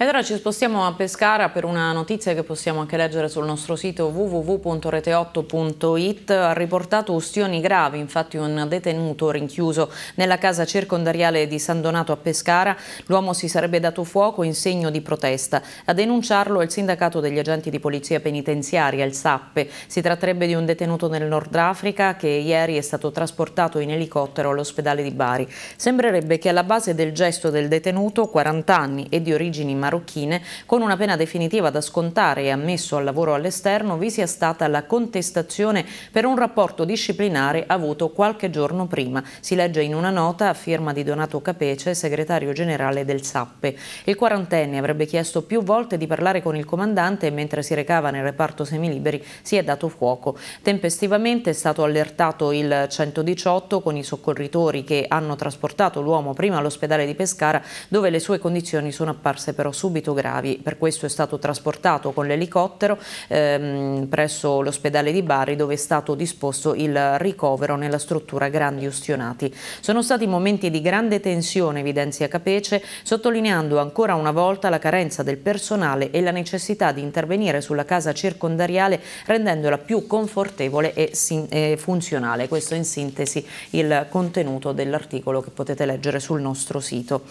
E allora ci spostiamo a Pescara per una notizia che possiamo anche leggere sul nostro sito www.rete8.it. Ha riportato ustioni gravi, infatti un detenuto rinchiuso nella casa circondariale di San Donato a Pescara. L'uomo si sarebbe dato fuoco in segno di protesta. A denunciarlo è il sindacato degli agenti di polizia penitenziaria, il SAPPE. Si tratterebbe di un detenuto nel Nord Africa che ieri è stato trasportato in elicottero all'ospedale di Bari. Sembrerebbe che alla base del gesto del detenuto, 40 anni e di origini marocchine, marocchine, con una pena definitiva da scontare e ammesso al lavoro all'esterno, vi sia stata la contestazione per un rapporto disciplinare avuto qualche giorno prima. Si legge in una nota a firma di Donato Capece, segretario generale del SAPPE. Il quarantenne avrebbe chiesto più volte di parlare con il comandante e mentre si recava nel reparto semiliberi si è dato fuoco. Tempestivamente è stato allertato il 118 con i soccorritori che hanno trasportato l'uomo prima all'ospedale di Pescara dove le sue condizioni sono apparse però subito gravi, per questo è stato trasportato con l'elicottero ehm, presso l'ospedale di Bari dove è stato disposto il ricovero nella struttura Grandi Ustionati. Sono stati momenti di grande tensione, evidenzia Capece, sottolineando ancora una volta la carenza del personale e la necessità di intervenire sulla casa circondariale rendendola più confortevole e funzionale. Questo in sintesi il contenuto dell'articolo che potete leggere sul nostro sito.